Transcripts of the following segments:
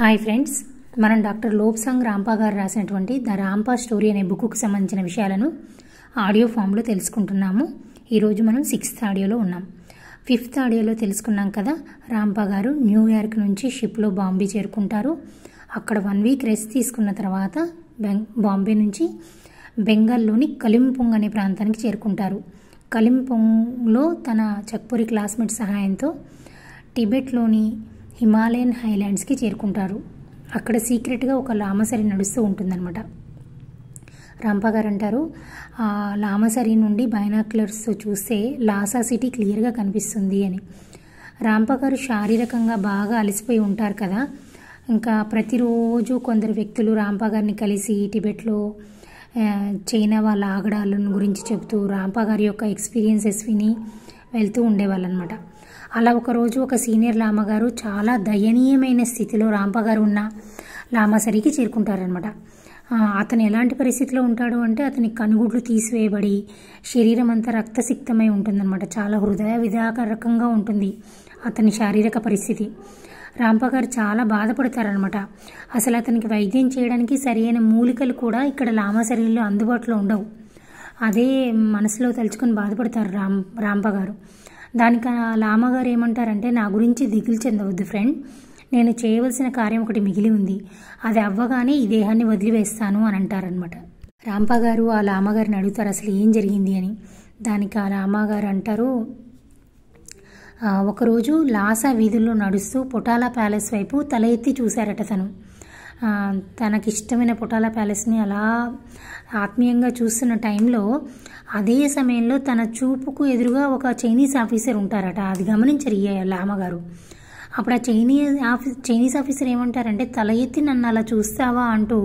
hi friends మనం doctor Lobsang Rampa గారు రాసినటువంటి ద రాంపా స్టోరీ అనే బుక్కు సంబంధించిన విషయాలను ఆడియో ఫామ్లో తెలుసుకుంటున్నాము ఈరోజు మనం సిక్స్త్ ఆడియోలో ఉన్నాం ఫిఫ్త్ ఆడియోలో తెలుసుకున్నాం కదా రాంపా గారు న్యూయార్క్ నుంచి షిప్లో బాంబే చేరుకుంటారు అక్కడ వన్ వీక్ రెస్ట్ తీసుకున్న తర్వాత బాంబే నుంచి బెంగాల్లోని కలింపొంగ్ అనే ప్రాంతానికి చేరుకుంటారు కలింపొంగ్లో తన చక్పూరి క్లాస్మేట్ సహాయంతో టిబెట్లోని హిమాలయన్ హైలాండ్స్కి చేరుకుంటారు అక్కడ సీక్రెట్గా ఒక లామసరి నడుస్తూ ఉంటుందన్నమాట రంప గారు అంటారు లామసరి నుండి బైనాక్యులర్స్ చూస్తే లాసా సిటీ క్లియర్గా కనిపిస్తుంది అని రాంపగారు గారు శారీరకంగా బాగా అలసిపోయి ఉంటారు కదా ఇంకా ప్రతిరోజు కొందరు వ్యక్తులు రాంపగారిని గారిని కలిసి టిబెట్లో చైనా వాళ్ళ ఆగడాలను గురించి చెబుతూ రాంపగారి గారి యొక్క ఎక్స్పీరియన్సెస్ విని వెళ్తూ అనమాట అలా ఒకరోజు ఒక సీనియర్ లామగారు చాలా దయనీయమైన స్థితిలో రాంపగారు ఉన్న లామాసరికి చేరుకుంటారనమాట అతను ఎలాంటి పరిస్థితిలో ఉంటాడు అంటే అతని కనుగుడ్లు తీసివేయబడి శరీరం అంతా రక్తసిక్తమై ఉంటుందన్నమాట చాలా హృదయ విధాకరకంగా ఉంటుంది అతని శారీరక పరిస్థితి రాంప గారు చాలా బాధపడతారనమాట అసలు అతనికి వైద్యం చేయడానికి సరైన మూలికలు కూడా ఇక్కడ లామాసరిలో అందుబాటులో ఉండవు అదే మనసులో తలుచుకొని బాధపడతారు రామ్ రాంప గారు దానికి అమ్మగారు ఏమంటారంటే నా గురించి దిగులు చెందవద్దు ఫ్రెండ్ నేను చేయవలసిన కార్యం ఒకటి మిగిలి ఉంది అది అవ్వగానే ఈ దేహాన్ని వదిలివేస్తాను అని అంటారనమాట రాంప గారు ఆ అమ్మగారిని అడుగుతారు అసలు ఏం జరిగింది అని దానికి ఆ అమ్మగారు అంటారు ఒకరోజు లాసా వీధుల్లో నడుస్తూ పొటాలా ప్యాలెస్ వైపు తల ఎత్తి చూశారట తను తనకిష్టమైన పొటాలా ప్యాలెస్ని అలా ఆత్మీయంగా చూస్తున్న టైంలో అదే సమయంలో తన చూపుకు ఎదురుగా ఒక చైనీస్ ఆఫీసర్ ఉంటారట అది గమనించరు ఈ లామగారు అప్పుడు ఆ చైనీస్ ఆఫీ చైనీస్ ఆఫీసర్ ఏమంటారంటే తల ఎత్తి నన్ను అలా చూస్తావా అంటూ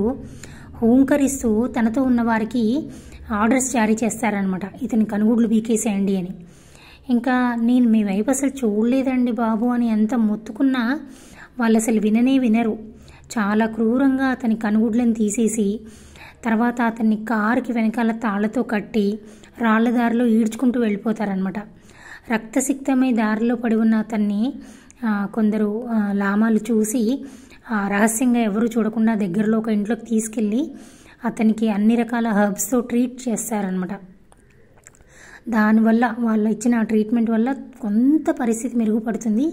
హూంకరిస్తూ తనతో ఉన్న వారికి ఆర్డర్స్ జారీ చేస్తారనమాట ఇతని కనుగుడ్లు బీకేసేయండి అని ఇంకా నేను మీ వైపు అసలు చూడలేదండి బాబు అని ఎంత మొత్తుకున్నా వాళ్ళు అసలు విననే వినరు చాలా క్రూరంగా అతని కనుగుడ్లను తీసేసి తర్వాత అతన్ని కారుకి వెనకాల తాళ్లతో కట్టి రాళ్ల దారిలో ఈడ్చుకుంటూ వెళ్ళిపోతారనమాట రక్తసిక్తమై దారిలో పడి ఉన్న అతన్ని కొందరు లామాలు చూసి రహస్యంగా ఎవరు చూడకుండా దగ్గరలో ఒక ఇంట్లోకి తీసుకెళ్ళి అతనికి అన్ని రకాల హర్బ్స్తో ట్రీట్ చేస్తారనమాట దానివల్ల వాళ్ళు ఇచ్చిన ట్రీట్మెంట్ వల్ల కొంత పరిస్థితి మెరుగుపడుతుంది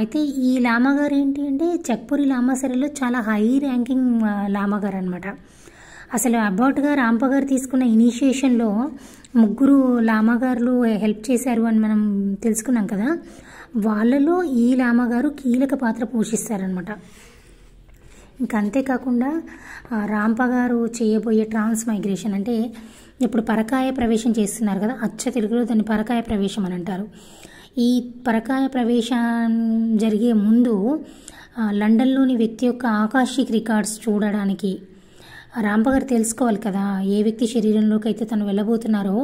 అయితే ఈ లామాగారు ఏంటి అంటే చక్పూరి లామా చాలా హై ర్యాంకింగ్ లామాగారు అనమాట అసలు అబౌట్గా రాంపగారు గారు తీసుకున్న ఇనిషియేషన్లో ముగ్గురు లామాగారులు హెల్ప్ చేశారు అని మనం తెలుసుకున్నాం కదా వాళ్ళలో ఈ లామాగారు కీలక పాత్ర పోషిస్తారనమాట ఇంకా అంతేకాకుండా రాంప గారు చేయబోయే ట్రాన్స్ మైగ్రేషన్ అంటే ఇప్పుడు పరకాయ ప్రవేశం చేస్తున్నారు కదా అచ్చ తెలుగులో దాన్ని పరకాయ ప్రవేశం అని అంటారు ఈ పరకాయ ప్రవేశం జరిగే ముందు లండన్లోని వ్యక్తి యొక్క ఆకాశిక్ రికార్డ్స్ చూడడానికి రాంపగారు తెలుసుకోవాలి కదా ఏ వ్యక్తి శరీరంలోకి అయితే తను వెళ్ళబోతున్నారో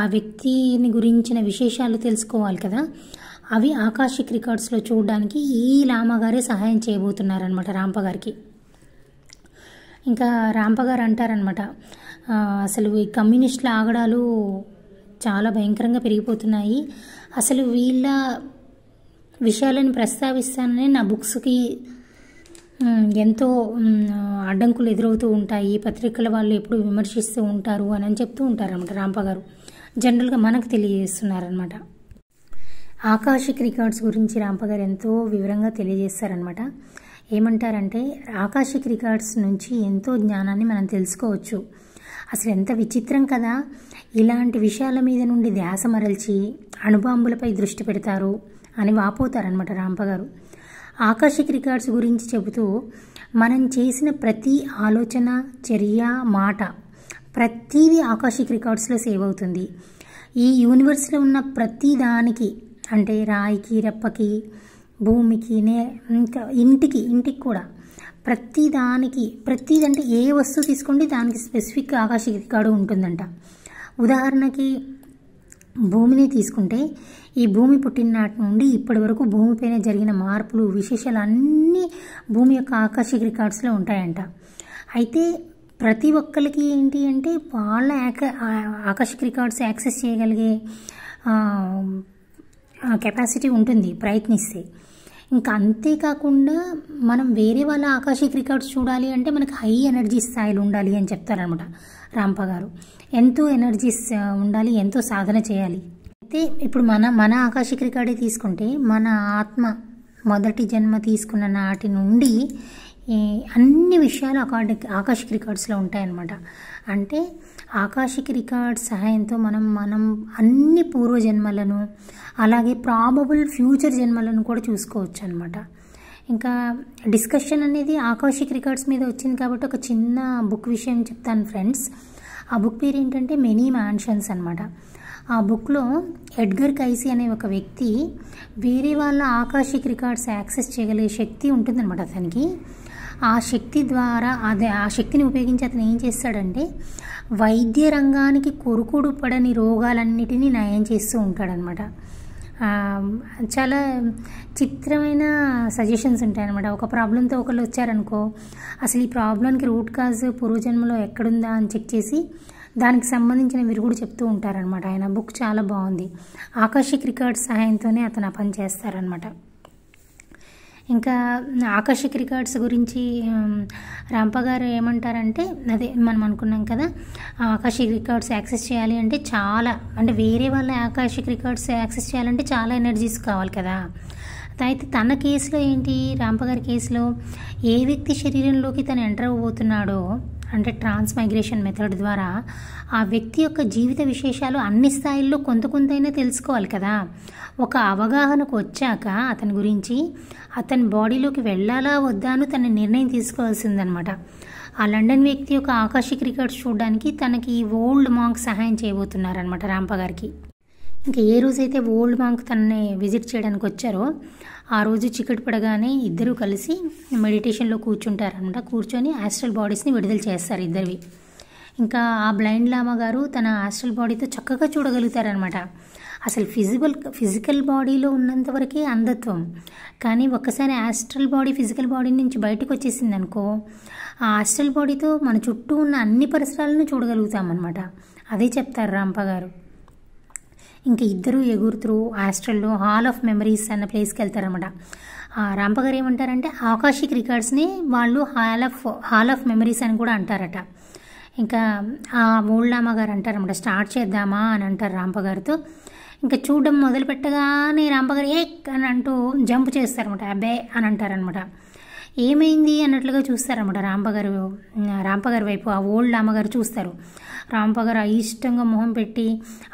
ఆ వ్యక్తిని గురించిన విశేషాలు తెలుసుకోవాలి కదా అవి ఆకాశిక్ రికార్డ్స్లో చూడడానికి ఈ రామగారే సహాయం చేయబోతున్నారనమాట రాంపగారికి ఇంకా రాంపగారు అంటారనమాట అసలు ఈ కమ్యూనిస్టుల ఆగడాలు చాలా భయంకరంగా పెరిగిపోతున్నాయి అసలు వీళ్ళ విషయాలను ప్రస్తావిస్తానని నా బుక్స్కి ఎంతో అడ్డంకులు ఎదురవుతూ ఉంటాయి పత్రికల వాళ్ళు ఎప్పుడు విమర్శిస్తూ ఉంటారు అని అని చెప్తూ ఉంటారన్నమాట రాంప గారు జనరల్గా మనకు తెలియజేస్తున్నారనమాట ఆకాశిక్ రికార్డ్స్ గురించి రాంపగారు ఎంతో వివరంగా తెలియజేస్తారనమాట ఏమంటారంటే ఆకాశిక్ రికార్డ్స్ నుంచి ఎంతో జ్ఞానాన్ని మనం తెలుసుకోవచ్చు అసలు ఎంత విచిత్రం కదా ఇలాంటి విషయాల మీద నుండి ధ్యాస మరల్చి అణుబాంబులపై దృష్టి పెడతారు అని వాపోతారనమాట రాంపగారు ఆకాశిక్ రికార్డ్స్ గురించి చెబుతూ మనం చేసిన ప్రతి ఆలోచన చర్య మాట ప్రతీదీ ఆకాశిక్ రికార్డ్స్లో సేవ్ అవుతుంది ఈ యూనివర్స్లో ఉన్న ప్రతి దానికి అంటే రాయికి రెప్పకి భూమికి నే ఇంకా ఇంటికి ఇంటికి కూడా ప్రతి దానికి ప్రతిదంటే ఏ వస్తువు తీసుకోండి దానికి స్పెసిఫిక్ ఆకర్షిక రికార్డు ఉంటుందంట ఉదాహరణకి భూమిని తీసుకుంటే ఈ భూమి పుట్టిననాటి నుండి ఇప్పటి వరకు భూమిపైన జరిగిన మార్పులు విశేషాలు అన్నీ భూమి యొక్క ఆకర్షక రికార్డ్స్లో ఉంటాయంట అయితే ప్రతి ఒక్కరికి ఏంటి అంటే వాళ్ళ యాక ఆకర్షక రికార్డ్స్ యాక్సెస్ చేయగలిగే కెపాసిటీ ఉంటుంది ప్రయత్నిస్తే ఇంకా అంతేకాకుండా మనం వేరే వాళ్ళ ఆకాశీ రికార్డ్స్ చూడాలి అంటే మనకి హై ఎనర్జీ స్థాయిలు ఉండాలి అని చెప్తారనమాట రాంప గారు ఎంతో ఎనర్జీస్ ఉండాలి ఎంతో సాధన చేయాలి అయితే ఇప్పుడు మన మన ఆకాశీ రికార్డే తీసుకుంటే మన ఆత్మ మొదటి జన్మ తీసుకున్న నాటి నుండి అన్ని విషయాలు అకాడిక్ ఆకాశిక్ రికార్డ్స్లో ఉంటాయన్నమాట అంటే ఆకాశిక్ రికార్డ్స్ సహాయంతో మనం మనం అన్ని పూర్వ జన్మలను అలాగే ప్రాబబుల్ ఫ్యూచర్ జన్మలను కూడా చూసుకోవచ్చు అనమాట ఇంకా డిస్కషన్ అనేది ఆకాశిక్ రికార్డ్స్ మీద వచ్చింది కాబట్టి ఒక చిన్న బుక్ విషయం చెప్తాను ఫ్రెండ్స్ ఆ బుక్ పేరు ఏంటంటే మెనీ మ్యాన్షన్స్ అనమాట ఆ బుక్లో ఎడ్గర్ కైసీ అనే ఒక వ్యక్తి వేరే వాళ్ళ ఆకాశిక్ రికార్డ్స్ యాక్సెస్ చేయగలిగే శక్తి ఉంటుందన్నమాట అతనికి ఆ శక్తి ద్వారా అదే ఆ శక్తిని ఉపయోగించి అతను ఏం చేస్తాడంటే వైద్య రంగానికి కొరుకుడు పడని రోగాలన్నిటినీ నయం చేస్తూ ఉంటాడనమాట చాలా చిత్రమైన సజెషన్స్ ఉంటాయన్నమాట ఒక ప్రాబ్లంతో ఒకళ్ళు వచ్చారనుకో అసలు ఈ ప్రాబ్లంకి రూట్ కాజ్ పూర్వజన్మలో ఎక్కడుందా అని చెక్ చేసి దానికి సంబంధించిన మీరు కూడా చెప్తూ ఉంటారనమాట ఆయన బుక్ చాలా బాగుంది ఆకాశిక్ రికార్డ్ సహాయంతోనే అతను ఆ పని చేస్తారనమాట ఇంకా ఆకాశిక్ రికార్డ్స్ గురించి రాంప గారు ఏమంటారంటే అదే మనం అనుకున్నాం కదా ఆకాశిక్ రికార్డ్స్ యాక్సెస్ చేయాలి అంటే చాలా అంటే వేరే వాళ్ళ ఆకాశిక్ రికార్డ్స్ యాక్సెస్ చేయాలంటే చాలా ఎనర్జీస్ కావాలి కదా అయితే తన కేసులో ఏంటి రాంపగారి కేసులో ఏ వ్యక్తి శరీరంలోకి తను ఎంటర్ అవ్వబోతున్నాడో అంటే ట్రాన్స్ మైగ్రేషన్ మెథడ్ ద్వారా ఆ వ్యక్తి యొక్క జీవిత విశేషాలు అన్ని స్థాయిల్లో కొంత కొంతైనా తెలుసుకోవాలి కదా ఒక అవగాహనకు వచ్చాక అతని గురించి అతని బాడీలోకి వెళ్ళాలా వద్దా అని తన నిర్ణయం తీసుకోవాల్సిందనమాట ఆ లండన్ వ్యక్తి యొక్క ఆకాశ క్రికెట్ చూడడానికి తనకి ఓల్డ్ మాంక్ సహాయం చేయబోతున్నారనమాట రాంప గారికి ఇంకా ఏ రోజైతే ఓల్డ్ మాంక్ తనని విజిట్ చేయడానికి వచ్చారో ఆ రోజు చికెట్ పడగానే ఇద్దరూ కలిసి మెడిటేషన్లో కూర్చుంటారనమాట కూర్చొని యాస్ట్రల్ బాడీస్ని విడుదల చేస్తారు ఇద్దరివి ఇంకా ఆ బ్లైండ్ లామా గారు తన ఆస్ట్రల్ బాడీతో చక్కగా చూడగలుగుతారనమాట అసలు ఫిజికల్ ఫిజికల్ బాడీలో ఉన్నంతవరకే అంధత్వం కానీ ఒక్కసారి ఆస్ట్రల్ బాడీ ఫిజికల్ బాడీ నుంచి బయటకు వచ్చేసింది అనుకో ఆ ఆస్ట్రల్ బాడీతో మన చుట్టూ ఉన్న అన్ని పరిసరాలను చూడగలుగుతామన్నమాట అదే చెప్తారు రాంప గారు ఇంకా ఇద్దరు ఎగురుతురు ఆస్ట్రల్లో హాల్ ఆఫ్ మెమరీస్ అన్న ప్లేస్కి వెళ్తారనమాట రాంప గారు ఏమంటారంటే ఆకాశిక్ రికార్డ్స్ని వాళ్ళు hall of hall of memories అని కూడా అంటారట ఇంకా ఆ గారు అంటారు అనమాట స్టార్ట్ చేద్దామా అని అంటారు రాంపగారితో ఇంకా చూడడం మొదలు పెట్టగానే రాంపగారు ఏ అని అంటూ జంప్ చేస్తారనమాట అబ్బే అని అంటారనమాట ఏమైంది అన్నట్లుగా చూస్తారనమాట రాంపగారు రాంపగారి వైపు ఆ ఓల్డ్ అమ్మగారు చూస్తారు రాంపగారు అయిష్టంగా మొహం పెట్టి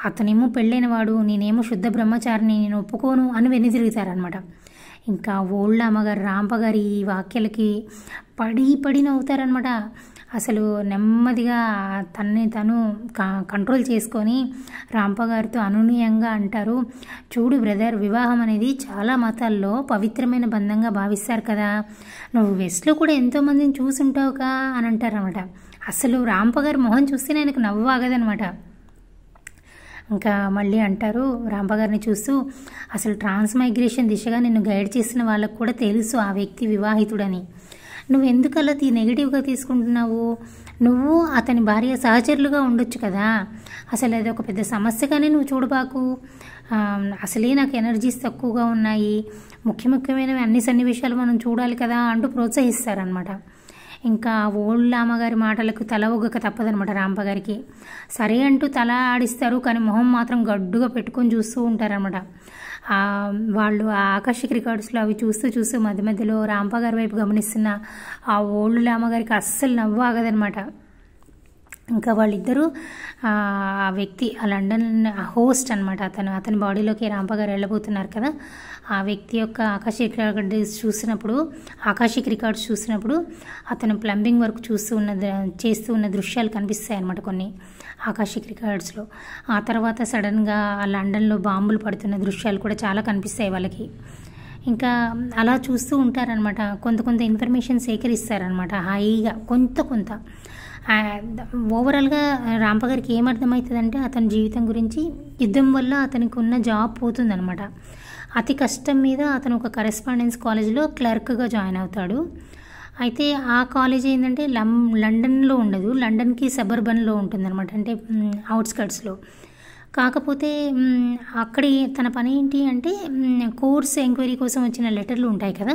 అతనేమో వాడు నేనేమో శుద్ధ బ్రహ్మచారిని నేను ఒప్పుకోను అని వెన్ని తిరుగుతారనమాట ఇంకా ఓల్డ్ అమ్మగారు రాంపగారి ఈ వాక్యలకి పడి పడి నవ్వుతారనమాట అసలు నెమ్మదిగా తనని తను కంట్రోల్ చేసుకొని రాంప గారితో అనునీయంగా అంటారు చూడు బ్రదర్ వివాహం అనేది చాలా మతాల్లో పవిత్రమైన బంధంగా భావిస్తారు కదా నువ్వు వెస్ట్లో కూడా ఎంతోమందిని చూసుంటావుగా అని అనమాట అసలు రాంప గారి మొహం చూస్తే నేను నవ్వు ఆగదనమాట ఇంకా మళ్ళీ అంటారు రాంపగారిని చూస్తూ అసలు ట్రాన్స్మైగ్రేషన్ దిశగా నిన్ను గైడ్ చేసిన వాళ్ళకు కూడా తెలుసు ఆ వ్యక్తి వివాహితుడని నువ్వు ఎందుకు అలా నెగిటివ్గా తీసుకుంటున్నావు నువ్వు అతని భార్య సహచరులుగా ఉండొచ్చు కదా అసలు అది ఒక పెద్ద సమస్యగానే నువ్వు చూడబాకు అసలే నాకు ఎనర్జీస్ తక్కువగా ఉన్నాయి ముఖ్య ముఖ్యమైనవి అన్ని సన్నివేశాలు మనం చూడాలి కదా అంటూ ప్రోత్సహిస్తారనమాట ఇంకా ఓల్డ్ అమ్మగారి మాటలకు తల ఒగ్గక తప్పదనమాట రాంప గారికి సరే అంటూ తల ఆడిస్తారు కానీ మొహం మాత్రం గడ్డుగా పెట్టుకొని చూస్తూ ఉంటారనమాట వాళ్ళు ఆ రికార్డ్స్లో అవి చూస్తూ చూస్తూ మధ్య మధ్యలో రాంప గారి వైపు గమనిస్తున్న ఆ ఓల్డ్ రామగారికి అస్సలు నవ్వు ఆగదనమాట ఇంకా వాళ్ళిద్దరూ ఆ వ్యక్తి ఆ లండన్ హోస్ట్ అనమాట అతను అతని బాడీలోకి రాంప గారు వెళ్ళబోతున్నారు కదా ఆ వ్యక్తి యొక్క ఆకాశిక రికార్డ్స్ చూసినప్పుడు ఆకాశిక్ రికార్డ్స్ చూసినప్పుడు అతను ప్లంబింగ్ వర్క్ చూస్తూ ఉన్న చేస్తూ ఉన్న దృశ్యాలు కనిపిస్తాయి అనమాట కొన్ని ఆకాశిక రికార్డ్స్లో ఆ తర్వాత సడన్గా ఆ లండన్లో బాంబులు పడుతున్న దృశ్యాలు కూడా చాలా కనిపిస్తాయి వాళ్ళకి ఇంకా అలా చూస్తూ ఉంటారనమాట కొంత కొంత ఇన్ఫర్మేషన్ సేకరిస్తారనమాట హాయిగా కొంత కొంత ఓవరాల్గా రాంప గారికి ఏమర్థమవుతుందంటే అతని జీవితం గురించి యుద్ధం వల్ల అతనికి ఉన్న జాబ్ పోతుందనమాట అతి కష్టం మీద అతను ఒక కరెస్పాండెన్స్ కాలేజ్లో క్లర్క్గా జాయిన్ అవుతాడు అయితే ఆ కాలేజ్ ఏంటంటే లం లండన్లో ఉండదు లండన్కి సబర్బన్లో ఉంటుందన్నమాట అంటే అవుట్స్కట్స్లో కాకపోతే అక్కడి తన పని ఏంటి అంటే కోర్స్ ఎంక్వైరీ కోసం వచ్చిన లెటర్లు ఉంటాయి కదా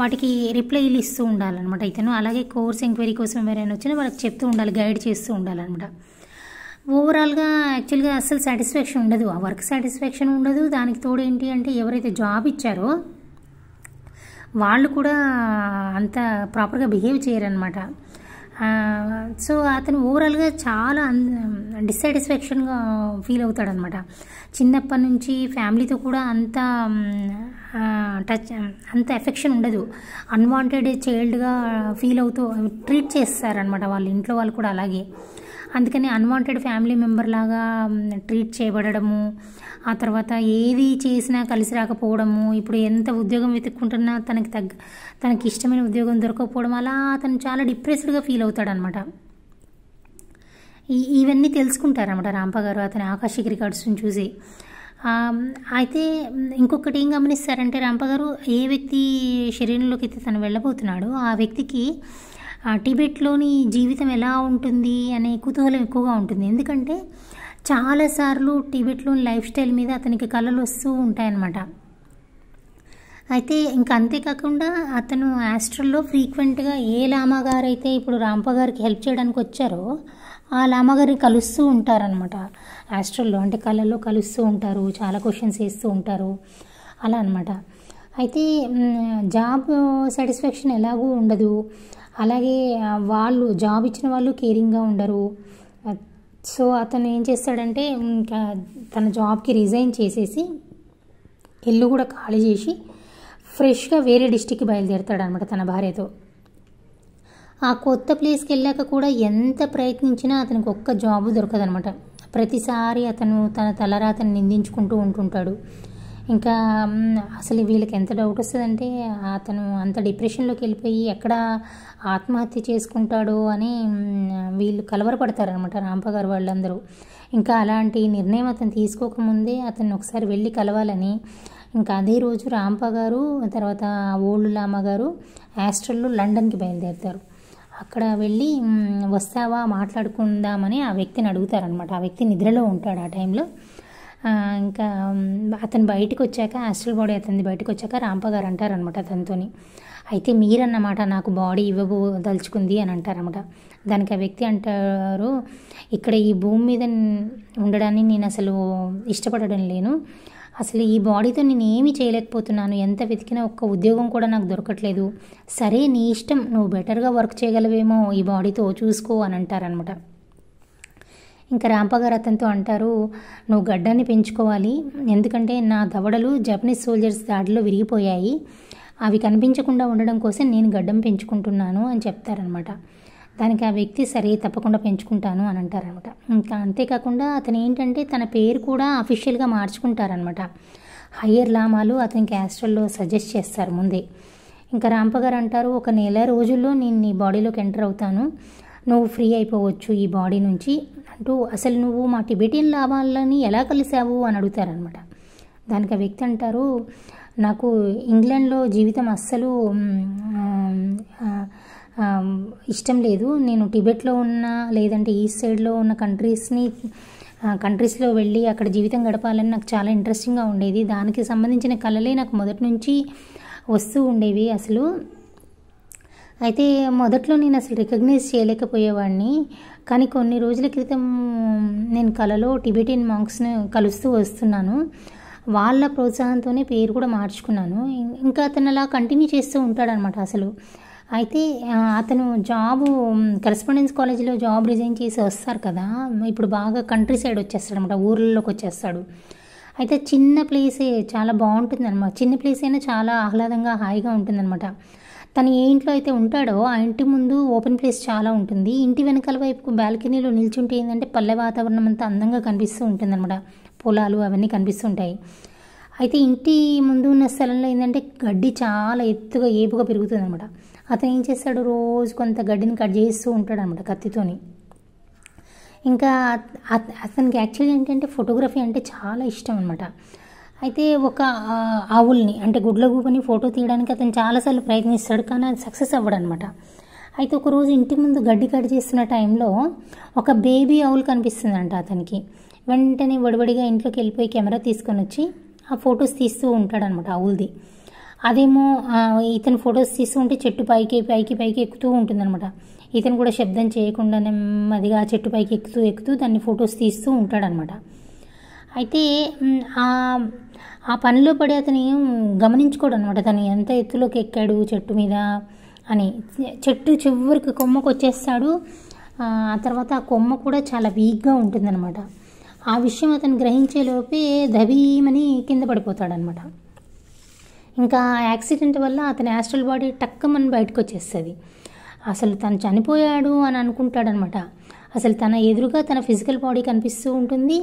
వాటికి రిప్లైలు ఇస్తూ ఉండాలన్నమాట ఇతను అలాగే కోర్స్ ఎంక్వైరీ కోసం ఎవరైనా వచ్చినా వాళ్ళకి చెప్తూ ఉండాలి గైడ్ చేస్తూ ఉండాలన్నమాట ఓవరాల్గా యాక్చువల్గా అస్సలు సాటిస్ఫాక్షన్ ఉండదు ఆ వర్క్ సాటిస్ఫాక్షన్ ఉండదు దానికి తోడు ఏంటి అంటే ఎవరైతే జాబ్ ఇచ్చారో వాళ్ళు కూడా అంత ప్రాపర్గా బిహేవ్ చేయరనమాట సో అతను ఓవరాల్గా చాలా డిస్సాటిస్ఫాక్షన్గా ఫీల్ అవుతాడనమాట చిన్నప్పటి నుంచి ఫ్యామిలీతో కూడా అంత టచ్ అంత ఎఫెక్షన్ ఉండదు అన్వాంటెడ్ చైల్డ్గా ఫీల్ అవుతూ ట్రీట్ చేస్తారనమాట వాళ్ళ ఇంట్లో వాళ్ళు కూడా అలాగే అందుకని అన్వాంటెడ్ ఫ్యామిలీ మెంబర్ లాగా ట్రీట్ చేయబడము ఆ తర్వాత ఏది చేసినా కలిసి రాకపోవడము ఇప్పుడు ఎంత ఉద్యోగం వెతుక్కుంటున్నా తనకి తగ్గ తనకి ఇష్టమైన ఉద్యోగం దొరకకపోవడం అలా అతను చాలా డిప్రెస్డ్గా ఫీల్ అవుతాడనమాట ఇవన్నీ తెలుసుకుంటారనమాట రాంప గారు అతని ఆకాశిక రికార్డ్స్ని చూసి అయితే ఇంకొకటి ఏం గమనిస్తారంటే రాంప గారు ఏ వ్యక్తి శరీరంలోకి అయితే తను వెళ్ళబోతున్నాడో ఆ వ్యక్తికి ఆ టిబెట్లోని జీవితం ఎలా ఉంటుంది అనే కుతూహలం ఎక్కువగా ఉంటుంది ఎందుకంటే చాలాసార్లు టిబెట్లోని లైఫ్ స్టైల్ మీద అతనికి కళలు వస్తూ ఉంటాయన్నమాట అయితే ఇంకా అంతేకాకుండా అతను ఆస్ట్రల్లో ఫ్రీక్వెంట్గా ఏ లామాగారు అయితే ఇప్పుడు రాంప గారికి హెల్ప్ చేయడానికి వచ్చారో ఆ లామాగారిని కలుస్తూ ఉంటారనమాట ఆస్ట్రల్లో అంటే కళల్లో కలుస్తూ ఉంటారు చాలా క్వశ్చన్స్ వేస్తూ ఉంటారు అలా అనమాట అయితే జాబ్ సాటిస్ఫాక్షన్ ఎలాగూ ఉండదు అలాగే వాళ్ళు జాబ్ ఇచ్చిన వాళ్ళు కేరింగ్గా ఉండరు సో అతను ఏం చేస్తాడంటే ఇంకా తన జాబ్కి రిజైన్ చేసేసి ఇల్లు కూడా ఖాళీ చేసి ఫ్రెష్గా వేరే డిస్టిక్కి బయలుదేరుతాడనమాట తన భార్యతో ఆ కొత్త ప్లేస్కి వెళ్ళాక కూడా ఎంత ప్రయత్నించినా అతనికి ఒక్క జాబు దొరకదనమాట ప్రతిసారి అతను తన తలరాతను నిందించుకుంటూ ఉంటుంటాడు ఇంకా అసలు వీళ్ళకి ఎంత డౌట్ వస్తుందంటే అతను అంత డిప్రెషన్లోకి వెళ్ళిపోయి ఎక్కడ ఆత్మహత్య చేసుకుంటాడు అని వీళ్ళు కలవరపడతారనమాట రాంపగారు వాళ్ళందరూ ఇంకా అలాంటి నిర్ణయం అతను తీసుకోకముందే అతన్ని ఒకసారి వెళ్ళి కలవాలని ఇంకా అదే రోజు రాంప గారు తర్వాత ఓల్డ్ లామ గారు లండన్కి బయలుదేరుతారు అక్కడ వెళ్ళి వస్తావా మాట్లాడుకుందామని ఆ వ్యక్తిని అడుగుతారనమాట ఆ వ్యక్తి నిద్రలో ఉంటాడు ఆ టైంలో ఇంకా అతను బయటకు వచ్చాక హాస్టల్ బాడీ అతని బయటకు వచ్చాక రాంప గారు అంటారనమాట అతనితోని అయితే మీరన్నమాట నాకు బాడీ ఇవ్వబోదలుచుకుంది అని అంటారన్నమాట దానికి ఆ వ్యక్తి అంటారు ఇక్కడ ఈ భూమి మీద ఉండడాన్ని నేను అసలు ఇష్టపడడం లేను అసలు ఈ బాడీతో నేను ఏమి చేయలేకపోతున్నాను ఎంత వెతికినా ఒక్క ఉద్యోగం కూడా నాకు దొరకట్లేదు సరే నీ ఇష్టం నువ్వు బెటర్గా వర్క్ చేయగలవేమో ఈ బాడీతో చూసుకో అని అంటారనమాట ఇంకా రాంపగారు అతనితో అంటారు నువ్వు గడ్డాన్ని పెంచుకోవాలి ఎందుకంటే నా దవడలు జపనీస్ సోల్జర్స్ దాడిలో విరిగిపోయాయి అవి కనిపించకుండా ఉండడం కోసం నేను గడ్డం పెంచుకుంటున్నాను అని చెప్తారనమాట దానికి ఆ వ్యక్తి సరే తప్పకుండా పెంచుకుంటాను అని అంటారనమాట ఇంకా అంతేకాకుండా అతను ఏంటంటే తన పేరు కూడా అఫీషియల్గా మార్చుకుంటారనమాట హయ్యర్ లామాలు అతని క్యాస్ట్రల్లో సజెస్ట్ చేస్తారు ముందే ఇంకా రాంపగారు అంటారు ఒక నెల రోజుల్లో నేను నీ బాడీలోకి ఎంటర్ అవుతాను నువ్వు ఫ్రీ అయిపోవచ్చు ఈ బాడీ నుంచి అంటూ అసలు నువ్వు మా టిబెటియన్ లాభాలని ఎలా కలిసావు అని అడుగుతారనమాట దానికి ఆ వ్యక్తి అంటారు నాకు ఇంగ్లాండ్లో జీవితం అస్సలు ఇష్టం లేదు నేను టిబెట్లో ఉన్న లేదంటే ఈస్ట్ సైడ్లో ఉన్న కంట్రీస్ని కంట్రీస్లో వెళ్ళి అక్కడ జీవితం గడపాలని నాకు చాలా ఇంట్రెస్టింగ్గా ఉండేది దానికి సంబంధించిన కళలే నాకు మొదటి నుంచి వస్తూ ఉండేవి అసలు అయితే మొదట్లో నేను అసలు రికగ్నైజ్ చేయలేకపోయేవాడిని కానీ కొన్ని రోజుల క్రితం నేను కళలో టిబెటియన్ మాంక్స్ను కలుస్తూ వస్తున్నాను వాళ్ళ ప్రోత్సాహంతోనే పేరు కూడా మార్చుకున్నాను ఇంకా అతను అలా కంటిన్యూ చేస్తూ ఉంటాడనమాట అసలు అయితే అతను జాబ్ కరెస్పాండెన్స్ కాలేజీలో జాబ్ రిజైన్ చేసి వస్తారు కదా ఇప్పుడు బాగా కంట్రీ సైడ్ వచ్చేస్తాడు అనమాట ఊర్లలోకి వచ్చేస్తాడు అయితే చిన్న ప్లేసే చాలా బాగుంటుంది అనమాట చిన్న ప్లేస్ అయినా చాలా ఆహ్లాదంగా హాయిగా ఉంటుందన్నమాట తను ఏ ఇంట్లో అయితే ఉంటాడో ఆ ఇంటి ముందు ఓపెన్ ప్లేస్ చాలా ఉంటుంది ఇంటి వెనకాల వైపు బాల్కనీలో నిల్చుంటే ఏంటంటే పల్లె వాతావరణం అంతా అందంగా కనిపిస్తూ ఉంటుందన్నమాట పొలాలు అవన్నీ కనిపిస్తుంటాయి అయితే ఇంటి ముందు ఉన్న స్థలంలో ఏంటంటే గడ్డి చాలా ఎత్తుగా ఏపుగా పెరుగుతుంది అనమాట అతను ఏం చేస్తాడు రోజు కొంత గడ్డిని కట్ చేస్తూ ఉంటాడు అనమాట కత్తితోని ఇంకా అతనికి యాక్చువల్లీ ఏంటంటే ఫోటోగ్రఫీ అంటే చాలా ఇష్టం అనమాట అయితే ఒక ఆవుల్ని అంటే గుడ్ల గూపని ఫోటో తీయడానికి అతను చాలాసార్లు ప్రయత్నిస్తాడు కానీ అది సక్సెస్ అవ్వడం అనమాట అయితే ఒకరోజు ఇంటి ముందు గడ్డి కట్ చేస్తున్న టైంలో ఒక బేబీ ఆవులు కనిపిస్తుందంట అతనికి వెంటనే వడివడిగా ఇంట్లోకి వెళ్ళిపోయి కెమెరా తీసుకొని వచ్చి ఆ ఫొటోస్ తీస్తూ ఉంటాడనమాట ఆవులది అదేమో ఇతను ఫొటోస్ తీస్తూ ఉంటే చెట్టు పైకి పైకి పైకి ఎక్కుతూ ఉంటుందన్నమాట ఇతను కూడా శబ్దం చేయకుండా నెమ్మదిగా ఆ చెట్టు పైకి ఎక్కుతూ ఎక్కుతూ దాన్ని ఫొటోస్ తీస్తూ ఉంటాడనమాట అయితే ఆ ఆ పనిలో పడి అతను గమనించుకోడు అనమాట తను ఎంత ఎత్తులోకి ఎక్కాడు చెట్టు మీద అని చెట్టు చివరికి కొమ్మకు వచ్చేస్తాడు ఆ తర్వాత ఆ కొమ్మ కూడా చాలా వీక్గా ఉంటుందన్నమాట ఆ విషయం అతను గ్రహించే లోపే దభీమని కింద పడిపోతాడనమాట ఇంకా యాక్సిడెంట్ వల్ల అతని యాస్ట్రల్ బాడీ టక్కమని బయటకు వచ్చేస్తుంది అసలు తను చనిపోయాడు అని అనుకుంటాడనమాట అసలు తన ఎదురుగా తన ఫిజికల్ బాడీ కనిపిస్తూ ఉంటుంది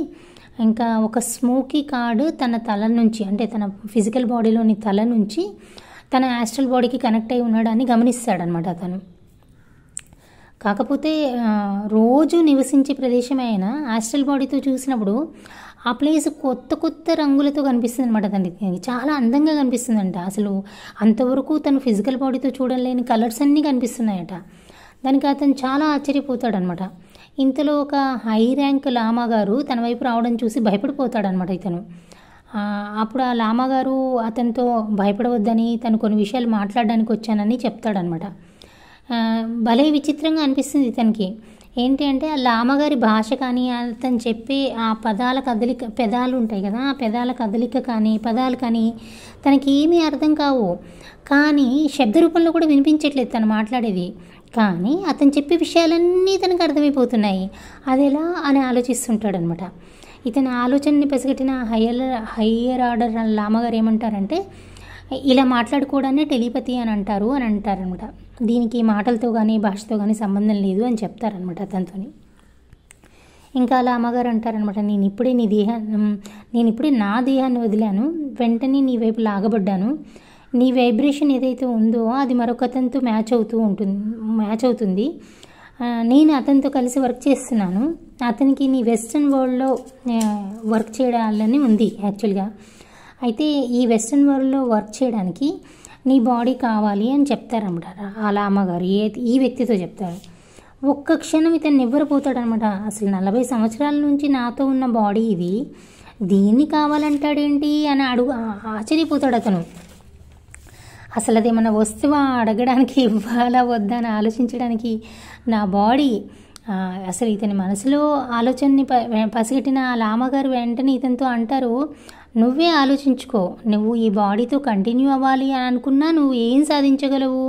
ఇంకా ఒక స్మోకీ కార్డు తన తల నుంచి అంటే తన ఫిజికల్ బాడీలోని తల నుంచి తన యాస్ట్రల్ బాడీకి కనెక్ట్ అయి ఉన్నాడని గమనిస్తాడనమాట అతను కాకపోతే రోజు నివసించే ప్రదేశమైన ఆస్ట్రల్ బాడీతో చూసినప్పుడు ఆ ప్లేస్ కొత్త కొత్త రంగులతో కనిపిస్తుంది అనమాట తనకి చాలా అందంగా కనిపిస్తుందంట అసలు అంతవరకు తను ఫిజికల్ బాడీతో చూడలేని కలర్స్ అన్నీ కనిపిస్తున్నాయట దానికి అతను చాలా ఆశ్చర్యపోతాడనమాట ఇంతలో ఒక హై ర్యాంక్ లామా గారు తన వైపు రావడం చూసి భయపడిపోతాడనమాట ఇతను అప్పుడు ఆ లామా గారు అతనితో భయపడవద్దని తను కొన్ని విషయాలు మాట్లాడడానికి వచ్చానని చెప్తాడనమాట భలే విచిత్రంగా అనిపిస్తుంది ఇతనికి ఏంటి అంటే ఆ లామగారి భాష కానీ అతను చెప్పే ఆ పదాల కదలిక పెదాలు ఉంటాయి కదా ఆ పెదాల కదలిక కానీ పదాలు కానీ తనకి ఏమీ అర్థం కావు కానీ శబ్ద రూపంలో కూడా వినిపించట్లేదు తను మాట్లాడేది కానీ అతను చెప్పే విషయాలన్నీ తనకు అర్థమైపోతున్నాయి అది ఎలా అని ఆలోచిస్తుంటాడనమాట ఇతని ఆలోచనని పసిగట్టిన హయ్యర్ హయ్యర్ ఆర్డర్ లామగారు ఏమంటారంటే ఇలా మాట్లాడుకోవడాన్ని టెలిపతి అని అంటారు అని అంటారనమాట దీనికి మాటలతో కానీ భాషతో కానీ సంబంధం లేదు అని చెప్తారనమాట అతనితోని ఇంకా అలా అమ్మగారు అంటారనమాట నేను ఇప్పుడే నీ దేహాన్ని నేను ఇప్పుడే నా దేహాన్ని వదిలాను వెంటనే నీ వైపు లాగబడ్డాను నీ వైబ్రేషన్ ఏదైతే ఉందో అది మరొక అతనితో మ్యాచ్ అవుతూ ఉంటుంది మ్యాచ్ అవుతుంది నేను అతనితో కలిసి వర్క్ చేస్తున్నాను అతనికి నీ వెస్ట్రన్ వరల్డ్లో వర్క్ చేయాలని ఉంది యాక్చువల్గా అయితే ఈ వెస్ట్రన్ వరల్డ్లో వర్క్ చేయడానికి నీ బాడీ కావాలి అని చెప్తారనమాట అలా అమ్మగారు ఏ ఈ వ్యక్తితో చెప్తారు ఒక్క క్షణం ఇతను నివ్వరపోతాడనమాట అసలు నలభై సంవత్సరాల నుంచి నాతో ఉన్న బాడీ ఇది దీన్ని కావాలంటాడేంటి అని అడుగు ఆశ్చర్యపోతాడు అతను అసలు అది అదేమన్నా వస్తువా అడగడానికి ఇవ్వాలా వద్దా అని ఆలోచించడానికి నా బాడీ అసలు ఇతని మనసులో ఆలోచనని పసిగట్టిన లామగారు వెంటనే ఇతనితో అంటారు నువ్వే ఆలోచించుకో నువ్వు ఈ బాడీతో కంటిన్యూ అవ్వాలి అని అనుకున్నా నువ్వు ఏం సాధించగలవు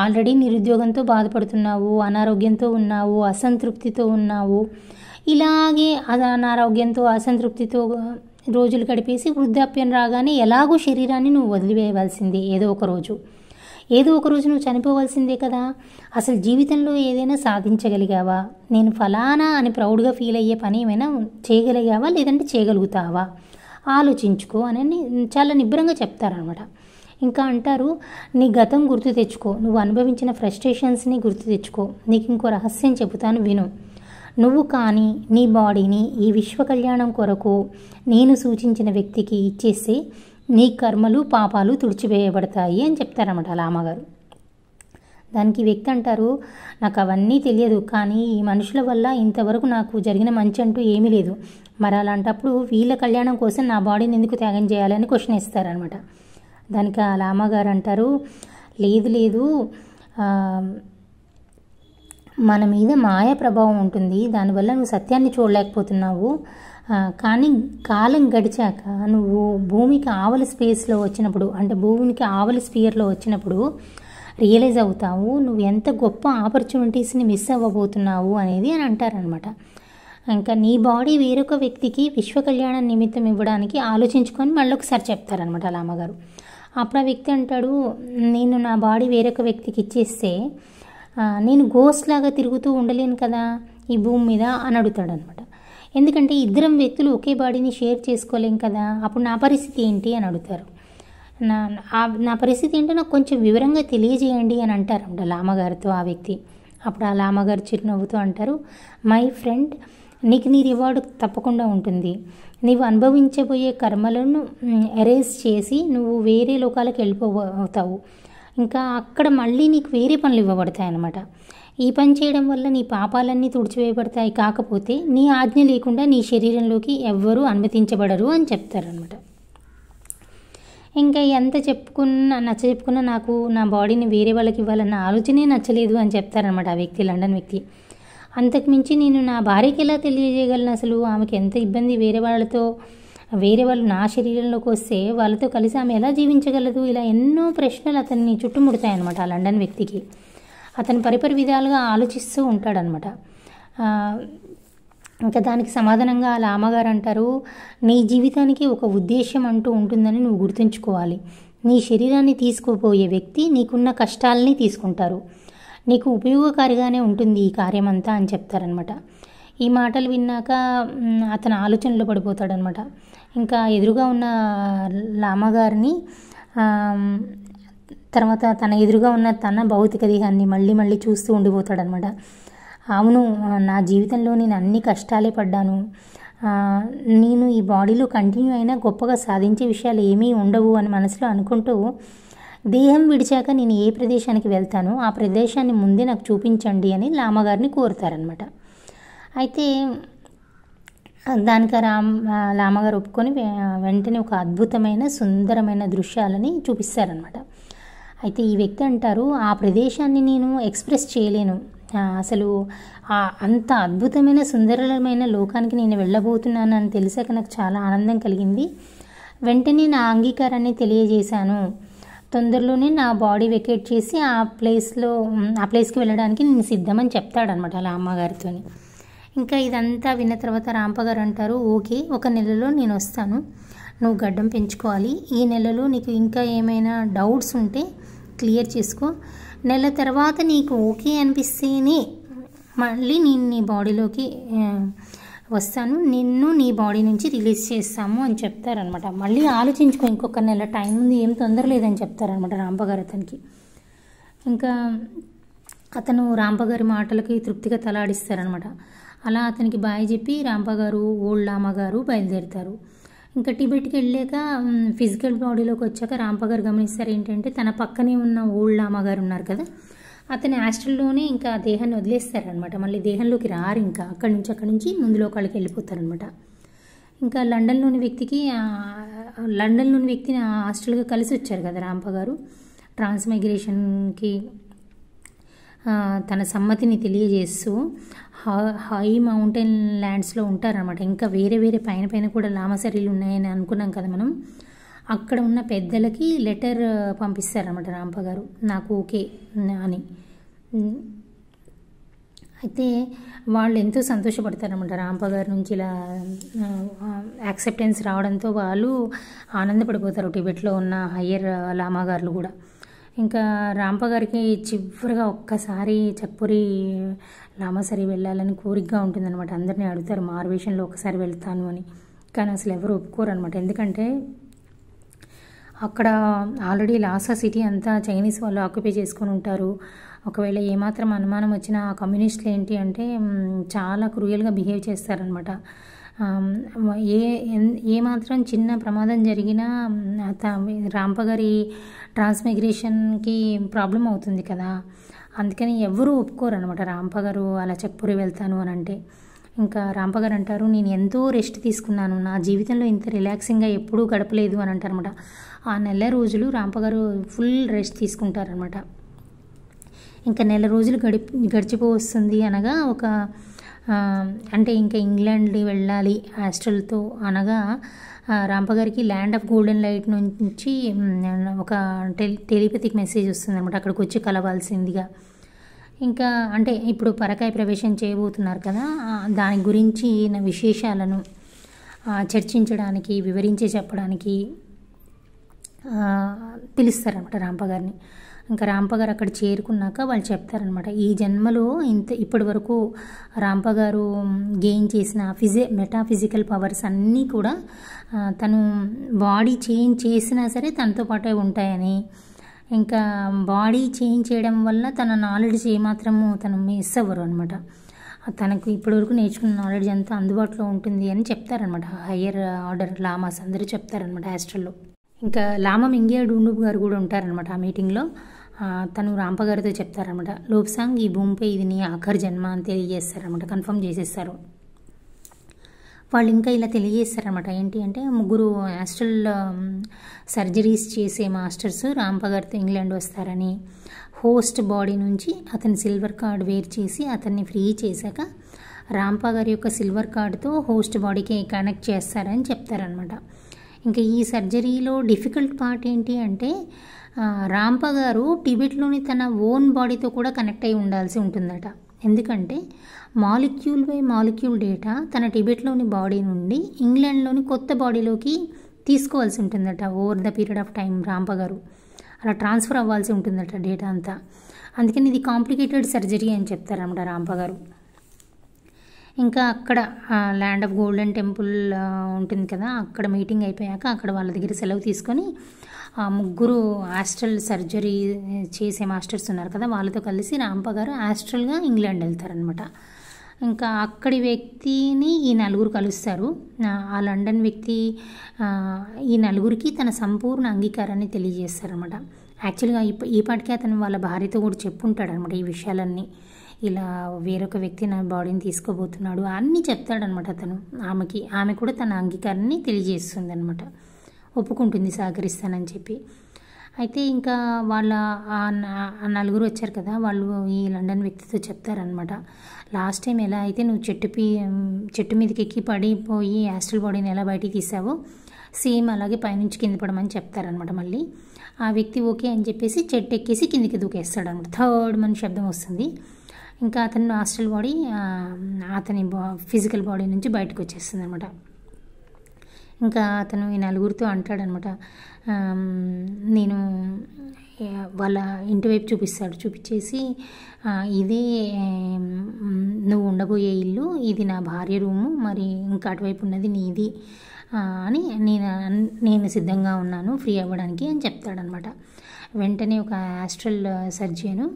ఆల్రెడీ నిరుద్యోగంతో బాధపడుతున్నావు అనారోగ్యంతో ఉన్నావు అసంతృప్తితో ఉన్నావు ఇలాగే అది అనారోగ్యంతో అసంతృప్తితో రోజులు గడిపేసి వృద్ధాప్యం రాగానే ఎలాగో శరీరాన్ని నువ్వు వదిలివేయవలసిందే ఏదో ఒక రోజు ఏదో ఒక రోజు నువ్వు చనిపోవలసిందే కదా అసలు జీవితంలో ఏదైనా సాధించగలిగావా నేను ఫలానా అని ప్రౌడ్గా ఫీల్ అయ్యే పని ఏమైనా చేయగలిగావా లేదంటే చేయగలుగుతావా ఆలోచించుకో అని చాలా నిబ్బరంగా చెప్తారనమాట ఇంకా అంటారు నీ గతం గుర్తు తెచ్చుకో నువ్వు అనుభవించిన ఫ్రస్ట్రేషన్స్ని గుర్తు తెచ్చుకో నీకు ఇంకో రహస్యం చెబుతాను విను నువ్వు కానీ నీ బాడీని ఈ విశ్వ కళ్యాణం కొరకు నేను సూచించిన వ్యక్తికి ఇచ్చేస్తే నీ కర్మలు పాపాలు తుడిచివేయబడతాయి అని చెప్తారన్నమాట లామగారు దానికి వ్యక్తి అంటారు నాకు అవన్నీ తెలియదు కానీ ఈ మనుషుల వల్ల ఇంతవరకు నాకు జరిగిన మంచి అంటూ ఏమీ లేదు మరి అలాంటప్పుడు వీళ్ళ కళ్యాణం కోసం నా బాడీని ఎందుకు త్యాగం చేయాలని క్వశ్చన్ ఇస్తారనమాట దానికి ఆ లామగారు అంటారు లేదు లేదు మన మీద మాయ ప్రభావం ఉంటుంది దానివల్ల నువ్వు సత్యాన్ని చూడలేకపోతున్నావు కానీ కాలం గడిచాక నువ్వు భూమికి ఆవలి స్పేస్లో వచ్చినప్పుడు అంటే భూమికి ఆవలి స్పియర్లో వచ్చినప్పుడు రియలైజ్ అవుతావు నువ్వు ఎంత గొప్ప ఆపర్చునిటీస్ని మిస్ అవ్వబోతున్నావు అనేది అని అంటారనమాట ఇంకా నీ బాడీ వేరొక వ్యక్తికి విశ్వ కళ్యాణ నిమిత్తం ఇవ్వడానికి ఆలోచించుకొని మళ్ళీ ఒకసారి చెప్తారనమాట అలా అమ్మగారు అప్పుడు ఆ వ్యక్తి అంటాడు నేను నా బాడీ వేరొక వ్యక్తికి ఇచ్చేస్తే నేను గోస్ లాగా తిరుగుతూ ఉండలేను కదా ఈ భూమి మీద అని అడుగుతాడు అనమాట ఎందుకంటే ఇద్దరం వ్యక్తులు ఒకే బాడీని షేర్ చేసుకోలేం కదా అప్పుడు నా పరిస్థితి ఏంటి అని అడుగుతారు నా నా పరిస్థితి ఏంటో నాకు కొంచెం వివరంగా తెలియజేయండి అని అంటారు అంటారంట లామగారితో ఆ వ్యక్తి అప్పుడు ఆ లామగారు చిరునవ్వుతూ అంటారు మై ఫ్రెండ్ నీకు నీ రివార్డు తప్పకుండా ఉంటుంది నీవు అనుభవించబోయే కర్మలను అరేజ్ చేసి నువ్వు వేరే లోకాలకు వెళ్ళిపోతావు ఇంకా అక్కడ మళ్ళీ నీకు వేరే పనులు ఇవ్వబడతాయి అనమాట ఈ పని చేయడం వల్ల నీ పాపాలన్నీ తుడిచివేయబడతాయి కాకపోతే నీ ఆజ్ఞ లేకుండా నీ శరీరంలోకి ఎవ్వరూ అనుమతించబడరు అని చెప్తారనమాట ఇంకా ఎంత చెప్పుకున్నా నచ్చ చెప్పుకున్నా నాకు నా బాడీని వేరే వాళ్ళకి ఇవ్వాలన్న ఆలోచనే నచ్చలేదు అని చెప్తారనమాట ఆ వ్యక్తి లండన్ వ్యక్తి అంతకుమించి నేను నా భార్యకి ఎలా తెలియజేయగలను అసలు ఆమెకి ఎంత ఇబ్బంది వేరే వాళ్ళతో వేరే వాళ్ళు నా శరీరంలోకి వస్తే వాళ్ళతో కలిసి ఆమె ఎలా జీవించగలదు ఇలా ఎన్నో ప్రశ్నలు అతన్ని చుట్టుముడతాయన్నమాట ఆ లండన్ వ్యక్తికి అతను పరిపరి విధాలుగా ఆలోచిస్తూ ఉంటాడనమాట ఇంకా దానికి సమాధానంగా వాళ్ళ అమ్మగారు అంటారు నీ జీవితానికి ఒక ఉద్దేశం అంటూ ఉంటుందని నువ్వు గుర్తుంచుకోవాలి నీ శరీరాన్ని తీసుకోపోయే వ్యక్తి నీకున్న కష్టాలని తీసుకుంటారు నీకు ఉపయోగకారిగానే ఉంటుంది ఈ కార్యమంతా అని చెప్తారనమాట ఈ మాటలు విన్నాక అతను ఆలోచనలో పడిపోతాడనమాట ఇంకా ఎదురుగా ఉన్న లామగారిని తర్వాత తన ఎదురుగా ఉన్న తన భౌతిక దేహాన్ని మళ్ళీ మళ్ళీ చూస్తూ ఉండిపోతాడనమాట అవును నా జీవితంలో నేను అన్ని కష్టాలే పడ్డాను నేను ఈ బాడీలో కంటిన్యూ అయినా గొప్పగా సాధించే విషయాలు ఏమీ ఉండవు అని మనసులో అనుకుంటూ దేహం విడిచాక నేను ఏ ప్రదేశానికి వెళ్తానో ఆ ప్రదేశాన్ని ముందే నాకు చూపించండి అని లామగారిని కోరుతారనమాట అయితే దానికి రామ్ లామగారు ఒప్పుకొని వెంటనే ఒక అద్భుతమైన సుందరమైన దృశ్యాలని చూపిస్తారనమాట అయితే ఈ వ్యక్తి అంటారు ఆ ప్రదేశాన్ని నేను ఎక్స్ప్రెస్ చేయలేను అసలు అంత అద్భుతమైన సుందరమైన లోకానికి నేను వెళ్ళబోతున్నాను అని తెలిసాక నాకు చాలా ఆనందం కలిగింది వెంటనే నా అంగీకారాన్ని తెలియజేశాను తొందరలోనే నా బాడీ వెకేట్ చేసి ఆ ప్లేస్లో ఆ ప్లేస్కి వెళ్ళడానికి నేను సిద్ధమని చెప్తాడనమాట అలా అమ్మగారితో ఇంకా ఇదంతా విన్న తర్వాత రాంపగారు అంటారు ఓకే ఒక నెలలో నేను వస్తాను నువ్వు గడ్డం పెంచుకోవాలి ఈ నెలలో నీకు ఇంకా ఏమైనా డౌట్స్ ఉంటే క్లియర్ చేసుకో నెల తర్వాత నీకు ఓకే అనిపిస్తేనే మళ్ళీ నేను నీ బాడీలోకి వస్తాను నిన్ను నీ బాడీ నుంచి రిలీజ్ చేస్తాము అని చెప్తారనమాట మళ్ళీ ఆలోచించుకో ఇంకొక నెల టైం ఉంది ఏం తొందర లేదని చెప్తారనమాట రాంబగారు అతనికి ఇంకా అతను రాంబగారి మాటలకి తృప్తిగా తలాడిస్తారనమాట అలా అతనికి బాయ్ చెప్పి రాంబగారు ఓళ్ళ అమ్మగారు బయలుదేరుతారు ఇంకా టిబెట్కి వెళ్ళాక ఫిజికల్ బాడీలోకి వచ్చాక రాంపగారు గమనిస్తారు ఏంటంటే తన పక్కనే ఉన్న ఓల్డ్ అమ్మగారు ఉన్నారు కదా అతని హాస్టల్లోనే ఇంకా దేహాన్ని వదిలేస్తారనమాట మళ్ళీ దేహంలోకి రారు ఇంకా అక్కడి నుంచి అక్కడి నుంచి ముందు లోకాలకి వెళ్ళిపోతారనమాట ఇంకా లండన్లోని వ్యక్తికి లండన్లోని వ్యక్తిని హాస్టల్గా కలిసి వచ్చారు కదా రాంప గారు ట్రాన్స్మైగ్రేషన్కి తన సమ్మతిని తెలియజేస్తూ హై మౌంటైన్ ల్యాండ్స్లో ఉంటారనమాట ఇంకా వేరే వేరే పైన పైన కూడా లామసరీలు ఉన్నాయని అనుకున్నాం కదా మనం అక్కడ ఉన్న పెద్దలకి లెటర్ పంపిస్తారనమాట రాంప గారు నాకు ఓకే అని అయితే వాళ్ళు ఎంతో సంతోషపడతారనమాట రాంప గారి నుంచి ఇలా యాక్సెప్టెన్స్ రావడంతో వాళ్ళు ఆనందపడిపోతారు టిబెట్లో ఉన్న హయ్యర్ లామాగారులు కూడా ఇంకా రాంప గారికి చివరిగా ఒక్కసారి చెప్పురి లామసరి వెళ్ళాలని కోరికగా ఉంటుందన్నమాట అందరినీ అడుగుతారు మార్వేషన్లో ఒకసారి వెళ్తాను అని కానీ అసలు ఎవరు ఒప్పుకోరు అనమాట ఎందుకంటే అక్కడ ఆల్రెడీ లాసా సిటీ అంతా చైనీస్ వాళ్ళు ఆక్యుపై చేసుకొని ఉంటారు ఒకవేళ ఏమాత్రం అనుమానం వచ్చినా ఆ కమ్యూనిస్టులు ఏంటి అంటే చాలా క్రూయల్గా బిహేవ్ చేస్తారనమాట ఏ ఏమాత్రం చిన్న ప్రమాదం జరిగినా రాంపగారి ట్రాన్స్మిగ్రేషన్కి ప్రాబ్లం అవుతుంది కదా అందుకని ఎవరు ఒప్పుకోరు అనమాట రాంపగారు అలా చక్పూరి వెళ్తాను అని అంటే ఇంకా రాంపగారు అంటారు నేను ఎంతో రెస్ట్ తీసుకున్నాను నా జీవితంలో ఇంత రిలాక్సింగ్గా ఎప్పుడూ గడపలేదు అని అంటారనమాట ఆ నెల రోజులు రాంపగారు ఫుల్ రెస్ట్ తీసుకుంటారనమాట ఇంకా నెల రోజులు గడి గడిచిపోవస్తుంది అనగా ఒక అంటే ఇంకా ఇంగ్లాండ్ వెళ్ళాలి హాస్టల్తో అనగా రాంపగారికి ల్యాండ్ ఆఫ్ గోల్డెన్ లైట్ నుంచి ఒక టెలి టెలిపతిక్ మెసేజ్ అనమాట అక్కడికి వచ్చి కలవాల్సిందిగా ఇంకా అంటే ఇప్పుడు పరకాయ ప్రవేశం చేయబోతున్నారు కదా దాని గురించి విశేషాలను చర్చించడానికి వివరించి చెప్పడానికి పిలుస్తారనమాట రాంపగారిని ఇంకా రాంపగారు అక్కడ చేరుకున్నాక వాళ్ళు చెప్తారనమాట ఈ జన్మలో ఇంత ఇప్పటి వరకు రాంపగారు గెయిన్ చేసిన ఫిజి మెటాఫిజికల్ పవర్స్ అన్నీ కూడా తను బాడీ చేంజ్ చేసినా సరే తనతో పాటే ఉంటాయని ఇంకా బాడీ చేంజ్ చేయడం వల్ల తన నాలెడ్జ్ ఏమాత్రము తను మిస్ అవ్వరు అనమాట తనకు ఇప్పటివరకు నేర్చుకున్న నాలెడ్జ్ అంతా అందుబాటులో ఉంటుంది అని చెప్తారనమాట హయ్యర్ ఆర్డర్ లామాస్ అందరూ చెప్తారనమాట హాస్టల్లో ఇంకా లామా మింగియా డూండూబ్ గారు కూడా ఉంటారనమాట ఆ మీటింగ్లో తను రాంపగారితో చెప్తారనమాట లోప్సాంగ్ ఈ భూమిపై ఇది నీ ఆఖరి జన్మ అని తెలియజేస్తారనమాట కన్ఫర్మ్ చేసేస్తారు వాళ్ళు ఇంకా ఇలా తెలియజేస్తారనమాట ఏంటి అంటే ముగ్గురు హాస్టల్ సర్జరీస్ చేసే మాస్టర్స్ రాంపగారితో ఇంగ్లాండ్ వస్తారని హోస్ట్ బాడీ నుంచి అతని సిల్వర్ కార్డ్ వేర్ చేసి అతన్ని ఫ్రీ చేశాక రాంపగారి గారి యొక్క సిల్వర్ కార్డుతో హోస్ట్ బాడీకి కనెక్ట్ చేస్తారని చెప్తారనమాట ఇంకా ఈ సర్జరీలో డిఫికల్ట్ పార్ట్ ఏంటి అంటే రాంప గారు టిబెట్లోని తన ఓన్ బాడీతో కూడా కనెక్ట్ అయి ఉండాల్సి ఉంటుందట ఎందుకంటే మాలిక్యూల్ బై మాలిక్యూల్ డేటా తన టిబెట్లోని బాడీ నుండి ఇంగ్లాండ్లోని కొత్త బాడీలోకి తీసుకోవాల్సి ఉంటుందట over the period of time Rampa గారు అలా ట్రాన్స్ఫర్ అవ్వాల్సి ఉంటుందట డేటా అంతా అందుకని ఇది కాంప్లికేటెడ్ సర్జరీ అని చెప్తారన్నమాట రాంప గారు ఇంకా అక్కడ ల్యాండ్ ఆఫ్ గోల్డెన్ టెంపుల్ ఉంటుంది కదా అక్కడ మీటింగ్ అయిపోయాక అక్కడ వాళ్ళ దగ్గర సెలవు తీసుకొని ఆ ముగ్గురు ఆస్ట్రల్ సర్జరీ చేసే మాస్టర్స్ ఉన్నారు కదా వాళ్ళతో కలిసి రాంప గారు ఆస్ట్రల్గా ఇంగ్లాండ్ వెళ్తారనమాట ఇంకా అక్కడి వ్యక్తిని ఈ నలుగురు కలుస్తారు ఆ లండన్ వ్యక్తి ఈ నలుగురికి తన సంపూర్ణ అంగీకారాన్ని తెలియజేస్తారనమాట యాక్చువల్గా ఈ పాటికే అతను వాళ్ళ భార్యతో కూడా చెప్పుంటాడనమాట అనమాట ఈ విషయాలన్నీ ఇలా వేరొక వ్యక్తి నా బాడీని తీసుకోబోతున్నాడు అన్నీ చెప్తాడనమాట అతను ఆమెకి ఆమె కూడా తన అంగీకారాన్ని తెలియజేస్తుంది అనమాట ఒప్పుకుంటుంది సహకరిస్తానని చెప్పి అయితే ఇంకా వాళ్ళ ఆ నలుగురు వచ్చారు కదా వాళ్ళు ఈ లండన్ వ్యక్తితో చెప్తారనమాట లాస్ట్ టైం ఎలా అయితే నువ్వు చెట్టు పీ చెట్టు మీదకి ఎక్కి పడిపోయి హాస్టల్ బాడీని ఎలా బయటికి తీసావు సేమ్ అలాగే పైనుంచి కింద పడమని చెప్తారనమాట మళ్ళీ ఆ వ్యక్తి ఓకే అని చెప్పేసి చెట్టు ఎక్కేసి కిందికి దూకేస్తాడు అనమాట థర్డ్ మన శబ్దం వస్తుంది ఇంకా అతను హాస్టల్ బాడీ అతని బా ఫిజికల్ బాడీ నుంచి బయటకు వచ్చేస్తుంది అనమాట ఇంకా అతను ఈ నలుగురితో అంటాడనమాట నేను వాళ్ళ ఇంటి వైపు చూపిస్తాడు చూపించేసి ఇది నువ్వు ఉండబోయే ఇల్లు ఇది నా భార్య రూము మరి ఇంకా అటువైపు ఉన్నది నీది అని నేను నేను సిద్ధంగా ఉన్నాను ఫ్రీ అవ్వడానికి అని చెప్తాడనమాట వెంటనే ఒక ఆస్ట్రల్ సర్జీను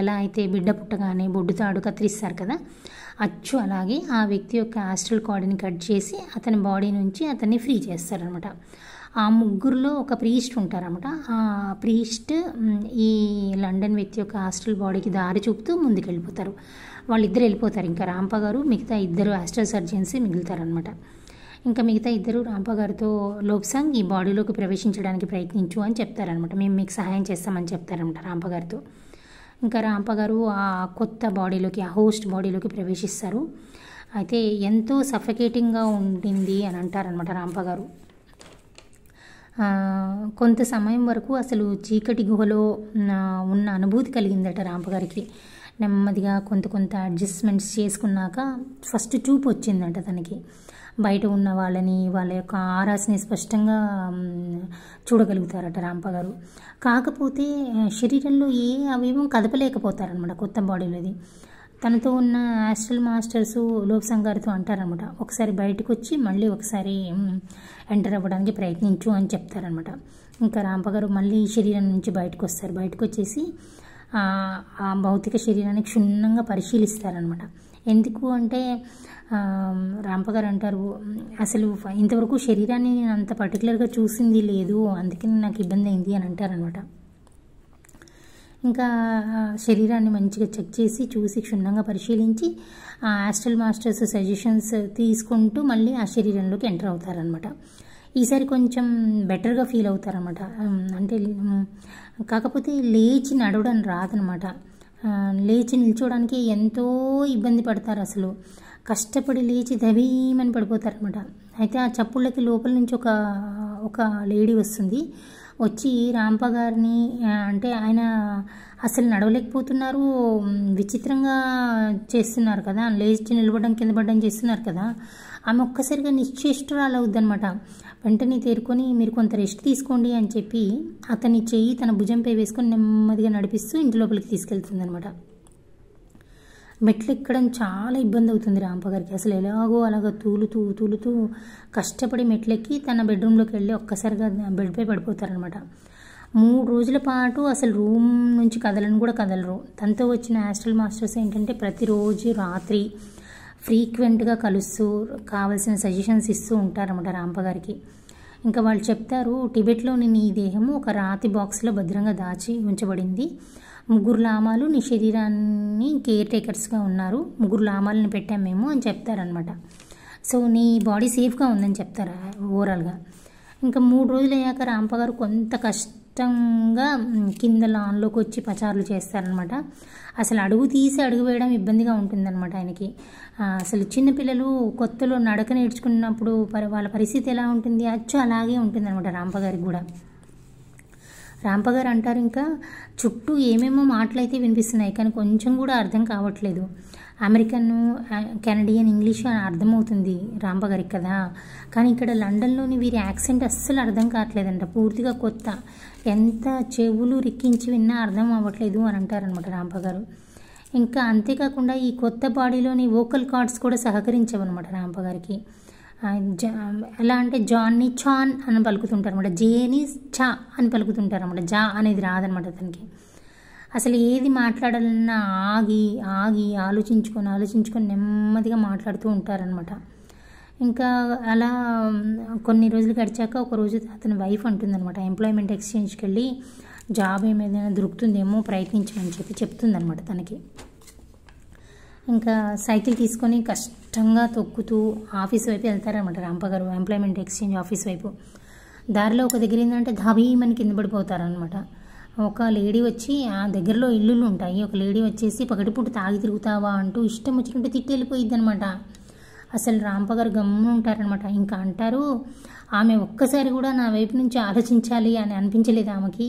ఎలా అయితే బిడ్డ పుట్టగానే బొడ్డుతాడు కత్తిరిస్తారు కదా అచ్చు అలాగే ఆ వ్యక్తి యొక్క ఆస్ట్రల్ కార్డుని కట్ చేసి అతని బాడీ నుంచి అతన్ని ఫ్రీ చేస్తారనమాట ఆ ముగ్గురులో ఒక ప్రీస్ట్ ఉంటారనమాట ఆ ప్రీస్ట్ ఈ లండన్ వ్యక్తి యొక్క హాస్టల్ బాడీకి దారి చూపుతూ ముందుకు వెళ్ళిపోతారు వాళ్ళిద్దరు వెళ్ళిపోతారు ఇంకా రాంప గారు మిగతా ఇద్దరు ఆస్ట్రల్ సర్జన్స్ మిగులుతారనమాట ఇంకా మిగతా ఇద్దరు రాంప గారితో లోప్సాంగ్ ఈ బాడీలోకి ప్రవేశించడానికి ప్రయత్నించు అని చెప్తారనమాట మేము మీకు సహాయం చేస్తామని చెప్తారనమాట రాంప గారితో ఇంకా రాంపగారు ఆ కొత్త బాడీలోకి ఆ హోస్ట్ బాడీలోకి ప్రవేశిస్తారు అయితే ఎంతో సఫకేటింగ్గా ఉండింది అని అంటారనమాట అనమాట రాంపగారు కొంత సమయం వరకు అసలు చీకటి గుహలో ఉన్న అనుభూతి కలిగిందట రాంపగారికి నెమ్మదిగా కొంత కొంత అడ్జస్ట్మెంట్స్ చేసుకున్నాక ఫస్ట్ చూపు వచ్చిందంట తనకి బయట ఉన్న వాళ్ళని వాళ్ళ యొక్క ఆరాస్ని స్పష్టంగా చూడగలుగుతారట రాంప గారు కాకపోతే శరీరంలో ఏ అవయవం కదపలేకపోతారనమాట కొత్త బాడీలోది తనతో ఉన్న ఆస్ట్రల్ మాస్టర్స్ లోక్సంగ్ గారితో అంటారనమాట ఒకసారి బయటకు వచ్చి మళ్ళీ ఒకసారి ఎంటర్ అవ్వడానికి ప్రయత్నించు అని చెప్తారనమాట ఇంకా రాంపగారు మళ్ళీ శరీరం నుంచి బయటకు వస్తారు బయటకు వచ్చేసి ఆ భౌతిక శరీరాన్ని క్షుణ్ణంగా పరిశీలిస్తారనమాట ఎందుకు అంటే రాంపగారు అంటారు అసలు ఇంతవరకు శరీరాన్ని నేను అంత పర్టికులర్గా చూసింది లేదు అందుకని నాకు ఇబ్బంది అయింది అని అంటారనమాట ఇంకా శరీరాన్ని మంచిగా చెక్ చేసి చూసి క్షుణ్ణంగా పరిశీలించి ఆ ఆస్ట్రల్ మాస్టర్స్ సజెషన్స్ తీసుకుంటూ మళ్ళీ ఆ శరీరంలోకి ఎంటర్ అవుతారనమాట ఈసారి కొంచెం బెటర్గా ఫీల్ అవుతారనమాట అంటే కాకపోతే లేచి నడవడం రాదనమాట లేచి నిల్చోవడానికి ఎంతో ఇబ్బంది పడతారు అసలు కష్టపడి లేచి దవీమని పడిపోతారు అనమాట అయితే ఆ చప్పుళ్ళకి లోపల నుంచి ఒక ఒక లేడీ వస్తుంది వచ్చి రాంప గారిని అంటే ఆయన అసలు నడవలేకపోతున్నారు విచిత్రంగా చేస్తున్నారు కదా లేచి నిలబడడం కింద పడడం చేస్తున్నారు కదా ఆమె ఒక్కసారిగా నిశ్చేష్టురాలు అవుద్దనమాట వెంటనే తేరుకొని మీరు కొంత రెస్ట్ తీసుకోండి అని చెప్పి అతని చెయ్యి తన భుజంపై వేసుకొని నెమ్మదిగా నడిపిస్తూ ఇంటి లోపలికి తీసుకెళ్తుంది అనమాట మెట్లు ఎక్కడం చాలా ఇబ్బంది అవుతుంది రాంపగారికి గారికి అసలు ఎలాగో అలాగ తూలుతూ తూలుతూ కష్టపడి మెట్లెక్కి తన బెడ్రూమ్లోకి వెళ్ళి ఒక్కసారిగా బెడ్పై పడిపోతారనమాట మూడు రోజుల పాటు అసలు రూమ్ నుంచి కదలను కూడా కదలరు తనతో వచ్చిన హాస్టల్ మాస్టర్స్ ఏంటంటే ప్రతిరోజు రాత్రి ఫ్రీక్వెంట్గా కలుస్తూ కావలసిన సజెషన్స్ ఇస్తూ ఉంటారన్నమాట రాంప గారికి ఇంకా వాళ్ళు చెప్తారు టిబెట్లోని నీ దేహము ఒక రాతి బాక్స్లో భద్రంగా దాచి ఉంచబడింది ముగ్గురు లామాలు నీ శరీరాన్ని కేర్ టేకర్స్గా ఉన్నారు ముగ్గురు లామాలను పెట్టాం మేము అని చెప్తారనమాట సో నీ బాడీ సేఫ్గా ఉందని చెప్తారు ఓవరాల్గా ఇంకా మూడు రోజులు అయ్యాక రాంప గారు కొంత కష్ట ఇష్టంగా కింద లాన్లోకి వచ్చి పచారులు చేస్తారనమాట అసలు అడుగు తీసి అడుగు వేయడం ఇబ్బందిగా ఉంటుందన్నమాట ఆయనకి అసలు చిన్నపిల్లలు కొత్తలో నడక నేర్చుకున్నప్పుడు పరి వాళ్ళ పరిస్థితి ఎలా ఉంటుంది అచ్చు అలాగే ఉంటుందన్నమాట అనమాట గారికి కూడా రాంపగారు అంటారు ఇంకా చుట్టూ ఏమేమో మాటలు అయితే వినిపిస్తున్నాయి కానీ కొంచెం కూడా అర్థం కావట్లేదు అమెరికన్ కెనడియన్ ఇంగ్లీష్ అని అర్థమవుతుంది రాంబగారికి కదా కానీ ఇక్కడ లండన్లోని వీరి యాక్సెంట్ అస్సలు అర్థం కావట్లేదంట పూర్తిగా కొత్త ఎంత చెవులు రిక్కించి విన్నా అర్థం అవ్వట్లేదు అని అంటారనమాట అనమాట రాంపగారు ఇంకా అంతేకాకుండా ఈ కొత్త బాడీలోని వోకల్ కార్డ్స్ కూడా సహకరించవన్నమాట రాంపగారికి గారికి ఎలా అంటే జాన్ని చాన్ అని పలుకుతుంటారు అనమాట జేని చా అని పలుకుతుంటారు అనమాట జా అనేది రాదనమాట అతనికి అసలు ఏది మాట్లాడాలన్నా ఆగి ఆగి ఆలోచించుకొని ఆలోచించుకొని నెమ్మదిగా మాట్లాడుతూ ఉంటారనమాట ఇంకా అలా కొన్ని రోజులు గడిచాక ఒక రోజు అతని వైఫ్ అంటుందన్నమాట ఎంప్లాయ్మెంట్ ఎక్స్చేంజ్కి వెళ్ళి జాబ్ ఏమైనా దొరుకుతుందేమో ప్రయత్నించమని చెప్పి చెప్తుందనమాట తనకి ఇంకా సైకిల్ తీసుకొని కష్టంగా తొక్కుతూ ఆఫీస్ వైపు వెళ్తారనమాట రాంపగారు ఎంప్లాయ్మెంట్ ఎక్స్చేంజ్ ఆఫీస్ వైపు దారిలో ఒక దగ్గర ఏంటంటే ధాబీమని కింద పడిపోతారనమాట ఒక లేడీ వచ్చి ఆ దగ్గరలో ఇల్లులు ఉంటాయి ఒక లేడీ వచ్చేసి పగటిపూట తాగి తిరుగుతావా అంటూ ఇష్టం వచ్చినట్టు తిట్టి వెళ్ళిపోయిద్ది అనమాట అసలు రాంప గారు ఉంటారనమాట ఇంకా అంటారు ఆమె ఒక్కసారి కూడా నా వైపు నుంచి ఆలోచించాలి అని అనిపించలేదు ఆమెకి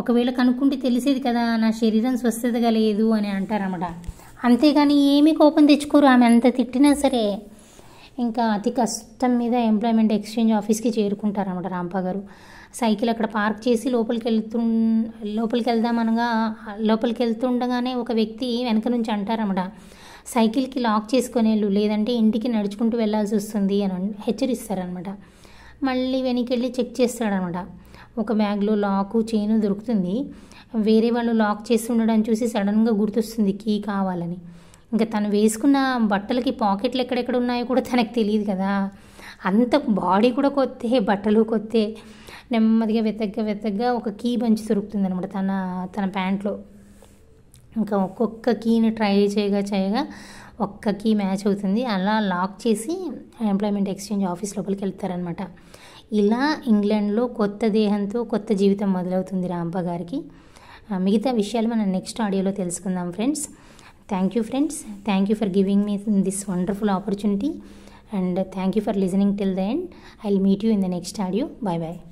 ఒకవేళ కనుక్కుంటే తెలిసేది కదా నా శరీరం స్వస్థతగా లేదు అని అంటారన్నమాట అంతేగాని ఏమీ కోపం తెచ్చుకోరు ఆమె అంత తిట్టినా సరే ఇంకా అతి కష్టం మీద ఎంప్లాయ్మెంట్ ఎక్స్చేంజ్ ఆఫీస్కి చేరుకుంటారన్నమాట రాంప గారు సైకిల్ అక్కడ పార్క్ చేసి లోపలికి వెళ్తు లోపలికి వెళ్దామనగా లోపలికి వెళ్తుండగానే ఒక వ్యక్తి వెనక నుంచి అంటారన్నమాట సైకిల్కి లాక్ చేసుకునే లేదంటే ఇంటికి నడుచుకుంటూ వెళ్ళాల్సి వస్తుంది అని హెచ్చరిస్తారనమాట మళ్ళీ వెనక్కి వెళ్ళి చెక్ చేస్తాడనమాట ఒక బ్యాగ్లో లాకు చైన్ దొరుకుతుంది వేరే వాళ్ళు లాక్ చేసి ఉండడం చూసి సడన్గా గుర్తొస్తుంది కీ కావాలని ఇంకా తను వేసుకున్న బట్టలకి పాకెట్లు ఎక్కడెక్కడ ఉన్నాయో కూడా తనకు తెలియదు కదా అంత బాడీ కూడా కొత్తే బట్టలు కొత్తే నెమ్మదిగా వెతగ్గా వెతగ్గా ఒక కీ బంచి దొరుకుతుంది అనమాట తన తన ప్యాంట్లో ఇంకా ఒక్కొక్క కీని ట్రై చేయగా చేయగా ఒక్క కీ మ్యాచ్ అవుతుంది అలా లాక్ చేసి ఎంప్లాయ్మెంట్ ఎక్స్చేంజ్ ఆఫీస్ లోపలికి వెళ్తారనమాట ఇలా ఇంగ్లాండ్లో కొత్త దేహంతో కొత్త జీవితం మొదలవుతుంది రాంప గారికి మిగతా విషయాలు మనం నెక్స్ట్ ఆడియోలో తెలుసుకుందాం friends thank you friends thank you for giving me this wonderful opportunity and thank you for listening till the end I will meet you in the next audio bye bye